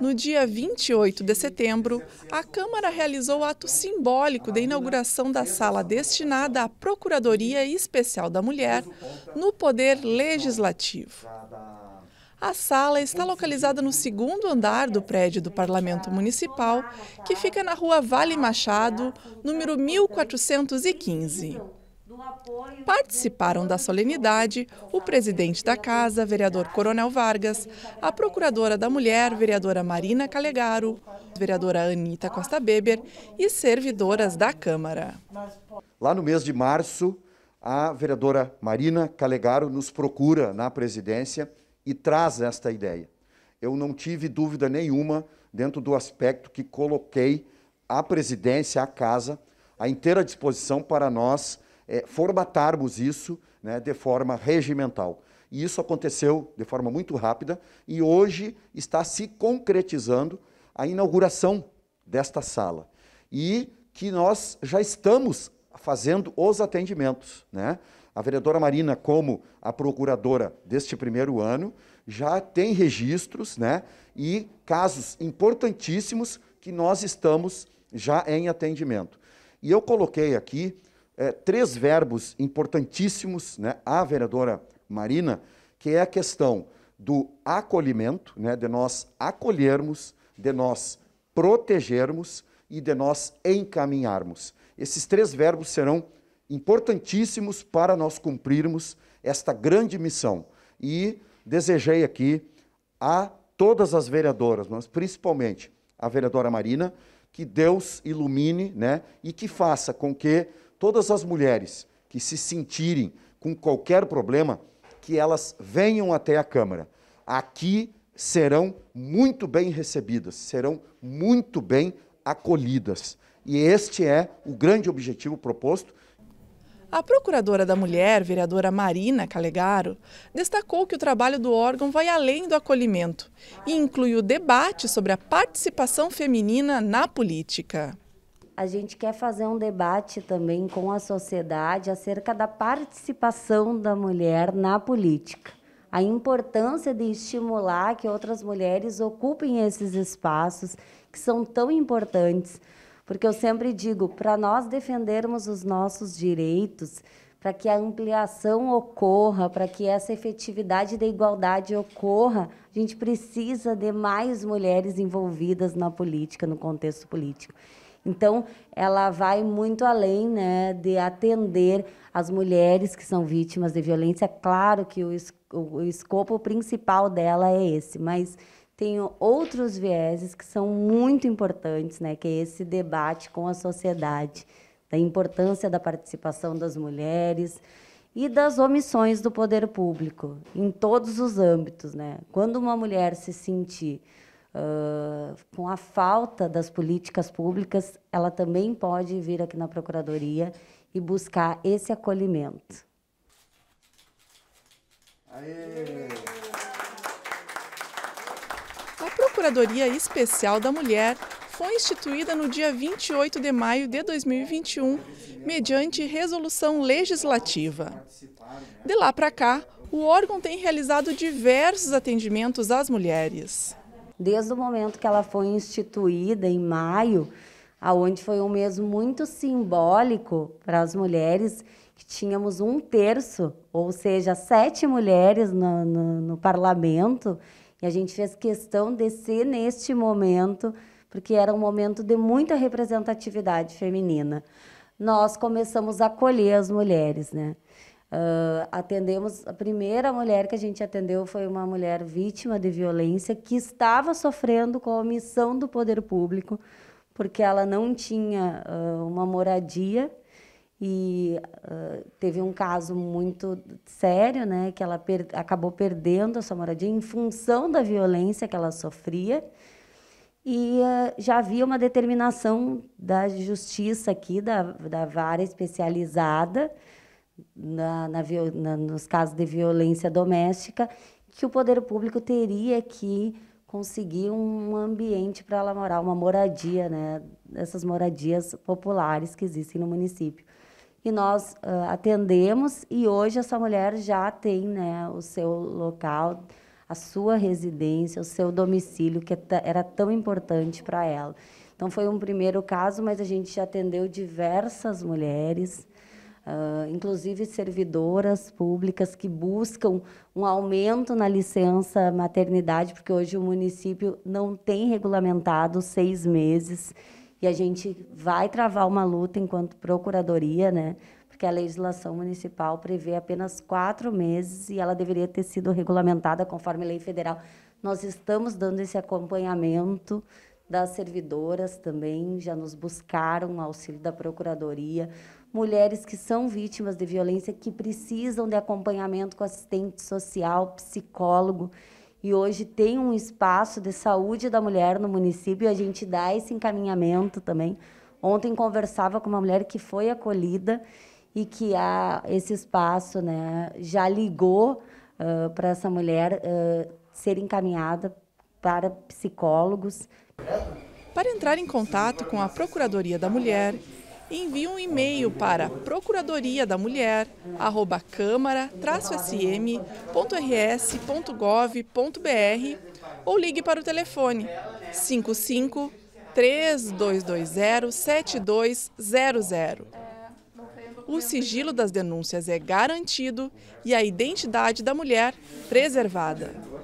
No dia 28 de setembro, a Câmara realizou o ato simbólico da inauguração da sala destinada à Procuradoria Especial da Mulher no Poder Legislativo. A sala está localizada no segundo andar do prédio do Parlamento Municipal, que fica na rua Vale Machado, número 1415. Participaram da solenidade o presidente da casa, vereador Coronel Vargas, a procuradora da mulher, vereadora Marina Calegaro, vereadora Anita Costa Beber e servidoras da Câmara. Lá no mês de março, a vereadora Marina Calegaro nos procura na presidência e traz esta ideia. Eu não tive dúvida nenhuma dentro do aspecto que coloquei a presidência, a casa, à inteira disposição para nós é, formatarmos isso né, de forma regimental. E isso aconteceu de forma muito rápida e hoje está se concretizando a inauguração desta sala. E que nós já estamos fazendo os atendimentos. Né? A vereadora Marina, como a procuradora deste primeiro ano, já tem registros né? e casos importantíssimos que nós estamos já em atendimento. E eu coloquei aqui é, três verbos importantíssimos né, à vereadora Marina, que é a questão do acolhimento, né, de nós acolhermos, de nós protegermos e de nós encaminharmos. Esses três verbos serão importantíssimos para nós cumprirmos esta grande missão. E desejei aqui a todas as vereadoras, mas principalmente a vereadora Marina, que Deus ilumine né, e que faça com que todas as mulheres que se sentirem com qualquer problema, que elas venham até a Câmara. Aqui serão muito bem recebidas, serão muito bem acolhidas. E este é o grande objetivo proposto. A procuradora da mulher, vereadora Marina Calegaro, destacou que o trabalho do órgão vai além do acolhimento e inclui o debate sobre a participação feminina na política a gente quer fazer um debate também com a sociedade acerca da participação da mulher na política. A importância de estimular que outras mulheres ocupem esses espaços que são tão importantes. Porque eu sempre digo, para nós defendermos os nossos direitos, para que a ampliação ocorra, para que essa efetividade da igualdade ocorra, a gente precisa de mais mulheres envolvidas na política, no contexto político. Então, ela vai muito além né, de atender as mulheres que são vítimas de violência. Claro que o, es o escopo principal dela é esse, mas tem outros vieses que são muito importantes, né, que é esse debate com a sociedade, da importância da participação das mulheres e das omissões do poder público em todos os âmbitos, né? Quando uma mulher se sentir ah, com a falta das políticas públicas, ela também pode vir aqui na Procuradoria e buscar esse acolhimento. Aê! A Procuradoria Especial da Mulher foi instituída no dia 28 de maio de 2021, mediante resolução legislativa. De lá para cá, o órgão tem realizado diversos atendimentos às mulheres desde o momento que ela foi instituída em maio, aonde foi um mês muito simbólico para as mulheres, que tínhamos um terço, ou seja, sete mulheres no, no, no parlamento, e a gente fez questão de ser neste momento, porque era um momento de muita representatividade feminina. Nós começamos a acolher as mulheres, né? Uh, atendemos, a primeira mulher que a gente atendeu foi uma mulher vítima de violência que estava sofrendo com a omissão do poder público, porque ela não tinha uh, uma moradia e uh, teve um caso muito sério, né, que ela per acabou perdendo a sua moradia em função da violência que ela sofria e uh, já havia uma determinação da justiça aqui, da, da vara especializada, na, na, na, nos casos de violência doméstica, que o poder público teria que conseguir um ambiente para ela morar, uma moradia, né? Essas moradias populares que existem no município. E nós uh, atendemos e hoje essa mulher já tem, né, o seu local, a sua residência, o seu domicílio que é era tão importante para ela. Então foi um primeiro caso, mas a gente já atendeu diversas mulheres Uh, inclusive servidoras públicas que buscam um aumento na licença maternidade, porque hoje o município não tem regulamentado seis meses e a gente vai travar uma luta enquanto procuradoria, né? Porque a legislação municipal prevê apenas quatro meses e ela deveria ter sido regulamentada conforme lei federal. Nós estamos dando esse acompanhamento das servidoras também já nos buscaram auxílio da Procuradoria, mulheres que são vítimas de violência, que precisam de acompanhamento com assistente social, psicólogo. E hoje tem um espaço de saúde da mulher no município e a gente dá esse encaminhamento também. Ontem conversava com uma mulher que foi acolhida e que a, esse espaço né, já ligou uh, para essa mulher uh, ser encaminhada para psicólogos, para entrar em contato com a Procuradoria da Mulher, envie um e-mail para procuradoria da mulher sm.rs.gov.br ou ligue para o telefone 55 3220 7200. O sigilo das denúncias é garantido e a identidade da mulher preservada.